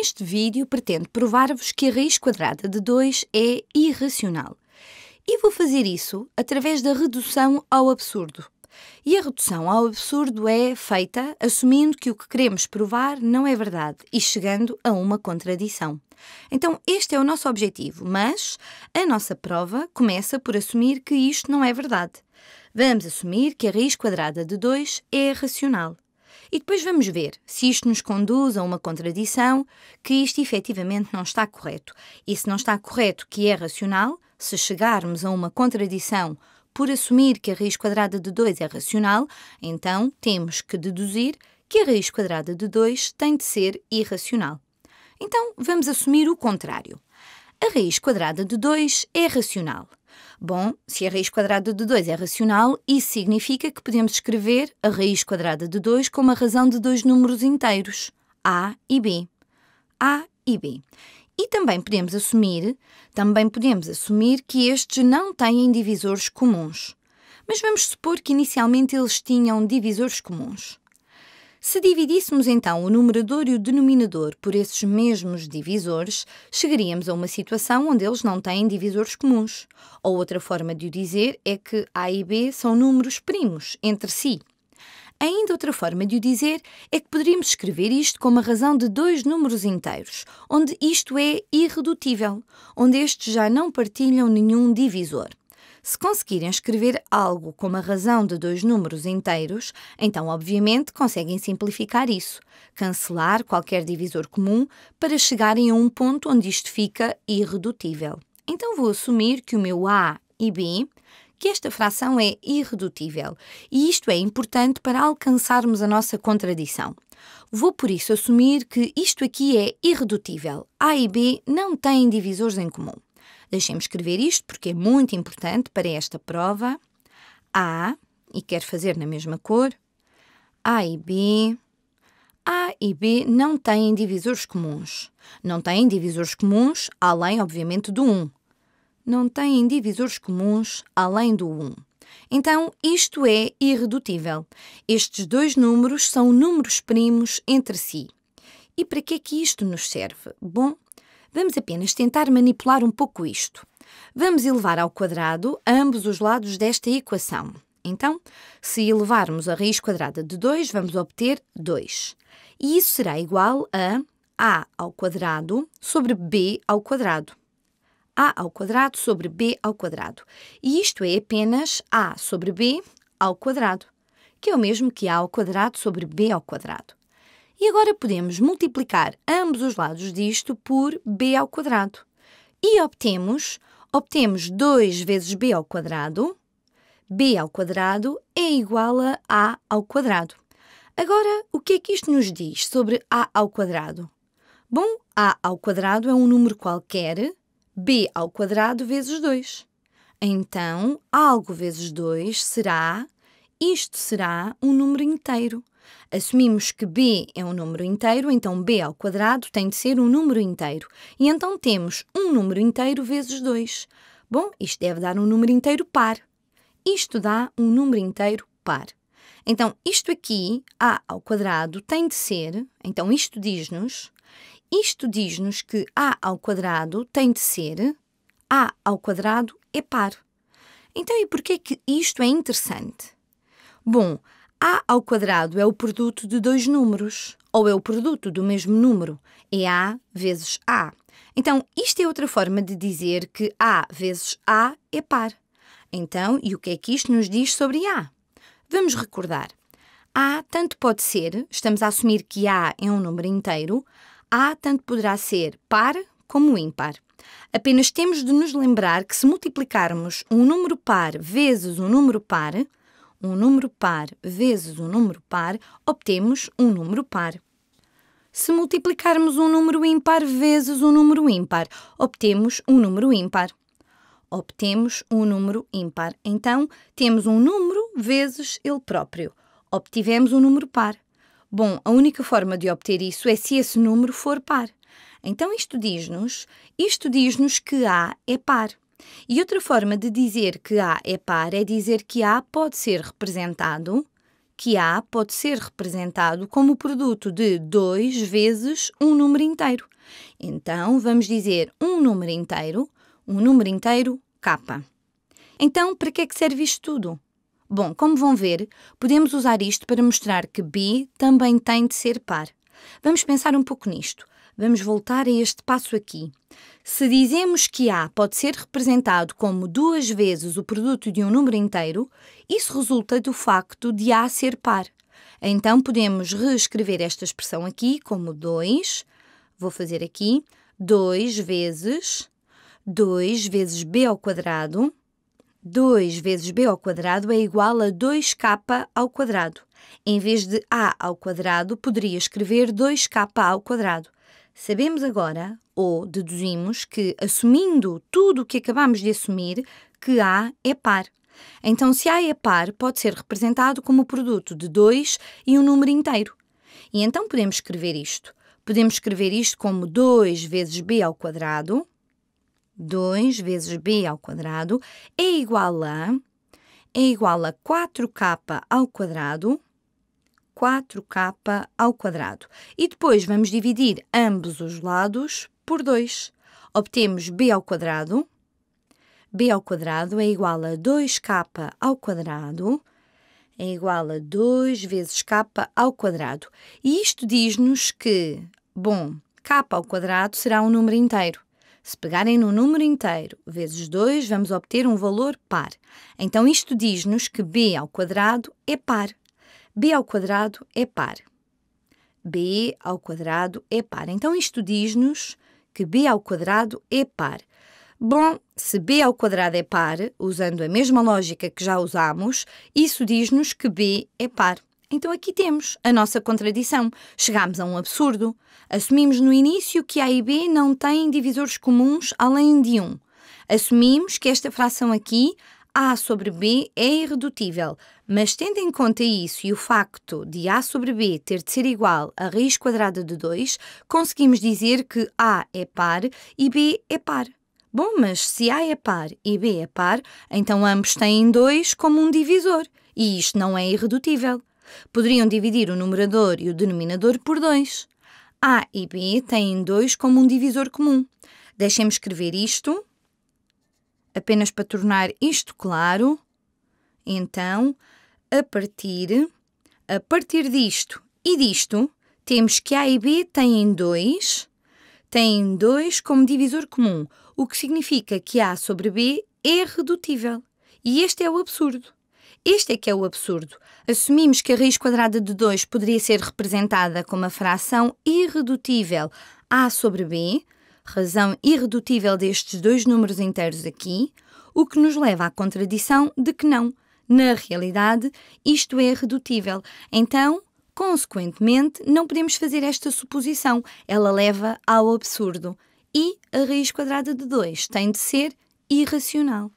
este vídeo pretendo provar-vos que a raiz quadrada de 2 é irracional. E vou fazer isso através da redução ao absurdo. E a redução ao absurdo é feita assumindo que o que queremos provar não é verdade e chegando a uma contradição. Então, este é o nosso objetivo, mas a nossa prova começa por assumir que isto não é verdade. Vamos assumir que a raiz quadrada de 2 é racional. E depois vamos ver se isto nos conduz a uma contradição, que isto efetivamente não está correto. E se não está correto, que é racional, se chegarmos a uma contradição por assumir que a raiz quadrada de 2 é racional, então temos que deduzir que a raiz quadrada de 2 tem de ser irracional. Então vamos assumir o contrário. A raiz quadrada de 2 é racional. Bom, se a raiz quadrada de 2 é racional, isso significa que podemos escrever a raiz quadrada de 2 como a razão de dois números inteiros, A e B. A e B. E também podemos assumir, também podemos assumir que estes não têm divisores comuns. Mas vamos supor que inicialmente eles tinham divisores comuns. Se dividíssemos então o numerador e o denominador por esses mesmos divisores, chegaríamos a uma situação onde eles não têm divisores comuns. Ou outra forma de o dizer é que A e B são números primos entre si. Ainda outra forma de o dizer é que poderíamos escrever isto como a razão de dois números inteiros, onde isto é irredutível, onde estes já não partilham nenhum divisor. Se conseguirem escrever algo como a razão de dois números inteiros, então, obviamente, conseguem simplificar isso, cancelar qualquer divisor comum para chegarem a um ponto onde isto fica irredutível. Então, vou assumir que o meu A e B que esta fração é irredutível e isto é importante para alcançarmos a nossa contradição. Vou por isso assumir que isto aqui é irredutível. A e B não têm divisores em comum. Deixem-me escrever isto porque é muito importante para esta prova. A, e quero fazer na mesma cor, A e B. A e B não têm divisores comuns. Não têm divisores comuns, além, obviamente, do 1. Não têm divisores comuns, além do 1. Então, isto é irredutível. Estes dois números são números primos entre si. E para que é que isto nos serve? Bom, Vamos apenas tentar manipular um pouco isto. Vamos elevar ao quadrado ambos os lados desta equação. Então, se elevarmos a raiz quadrada de 2, vamos obter 2. E isso será igual a a ao quadrado sobre b ao quadrado. a ao quadrado sobre b ao quadrado. E isto é apenas a sobre b ao quadrado, que é o mesmo que a ao quadrado sobre b ao quadrado. E agora podemos multiplicar ambos os lados disto por b ao quadrado. E obtemos, obtemos 2 vezes b ao quadrado. b ao quadrado é igual a a ao quadrado. Agora, o que é que isto nos diz sobre a ao quadrado? Bom, a ao quadrado é um número qualquer, b ao quadrado vezes 2. Então, algo vezes 2 será, isto será um número inteiro. Assumimos que b é um número inteiro, então b ao quadrado tem de ser um número inteiro. E então temos um número inteiro vezes 2. Bom, isto deve dar um número inteiro par. Isto dá um número inteiro par. Então, isto aqui, a ao quadrado, tem de ser, então isto diz-nos, isto diz-nos que a ao quadrado tem de ser, a ao quadrado é par. Então, e porquê que isto é interessante? Bom, a ao quadrado é o produto de dois números, ou é o produto do mesmo número, é A vezes A. Então, isto é outra forma de dizer que A vezes A é par. Então, e o que é que isto nos diz sobre A? Vamos recordar. A tanto pode ser, estamos a assumir que A é um número inteiro, A tanto poderá ser par como ímpar. Apenas temos de nos lembrar que se multiplicarmos um número par vezes um número par, um número par vezes um número par, obtemos um número par. Se multiplicarmos um número ímpar vezes um número ímpar, obtemos um número ímpar. Obtemos um número ímpar. Então, temos um número vezes ele próprio. Obtivemos um número par. Bom, a única forma de obter isso é se esse número for par. Então, isto diz-nos, isto diz-nos que A é par. E outra forma de dizer que A é par é dizer que A pode ser representado, que A pode ser representado como o produto de 2 vezes um número inteiro. Então, vamos dizer um número inteiro, um número inteiro K. Então, para que é que serve isto tudo? Bom, como vão ver, podemos usar isto para mostrar que B também tem de ser par. Vamos pensar um pouco nisto. Vamos voltar a este passo aqui. Se dizemos que A pode ser representado como duas vezes o produto de um número inteiro, isso resulta do facto de A ser par. Então podemos reescrever esta expressão aqui como 2, vou fazer aqui, 2 vezes 2 vezes b ao quadrado. 2 vezes b ao quadrado é igual a 2k ao quadrado. Em vez de a ao quadrado, poderia escrever 2k ao quadrado. Sabemos agora, ou deduzimos, que assumindo tudo o que acabamos de assumir, que A é par. Então, se A é par, pode ser representado como o produto de 2 e um número inteiro. E então podemos escrever isto. Podemos escrever isto como 2 vezes b ao quadrado. 2 vezes b ao quadrado é igual a é igual a 4k ao quadrado 4k ao quadrado. E depois vamos dividir ambos os lados por 2. Obtemos b ao quadrado. b ao quadrado é igual a 2k ao quadrado é igual a 2 vezes k ao quadrado. E isto diz-nos que, bom, k ao quadrado será um número inteiro. Se pegarem no número inteiro vezes 2, vamos obter um valor par. Então isto diz-nos que b ao quadrado é par b ao quadrado é par. b ao quadrado é par. Então isto diz-nos que b ao quadrado é par. Bom, se b ao quadrado é par, usando a mesma lógica que já usámos, isso diz-nos que b é par. Então aqui temos a nossa contradição. Chegámos a um absurdo. Assumimos no início que A e B não têm divisores comuns além de um. Assumimos que esta fração aqui a sobre B é irredutível, mas tendo em conta isso e o facto de A sobre B ter de ser igual a raiz quadrada de 2, conseguimos dizer que A é par e B é par. Bom, mas se A é par e B é par, então ambos têm 2 como um divisor, e isto não é irredutível. Poderiam dividir o numerador e o denominador por 2. A e B têm 2 como um divisor comum. Deixem-me escrever isto Apenas para tornar isto claro, então, a partir, a partir disto e disto, temos que A e B têm 2, têm dois como divisor comum, o que significa que A sobre B é redutível. E este é o absurdo. Este é que é o absurdo. Assumimos que a raiz quadrada de 2 poderia ser representada como a fração irredutível A sobre B, razão irredutível destes dois números inteiros aqui, o que nos leva à contradição de que não, na realidade, isto é irredutível. Então, consequentemente, não podemos fazer esta suposição. Ela leva ao absurdo. E a raiz quadrada de 2 tem de ser irracional.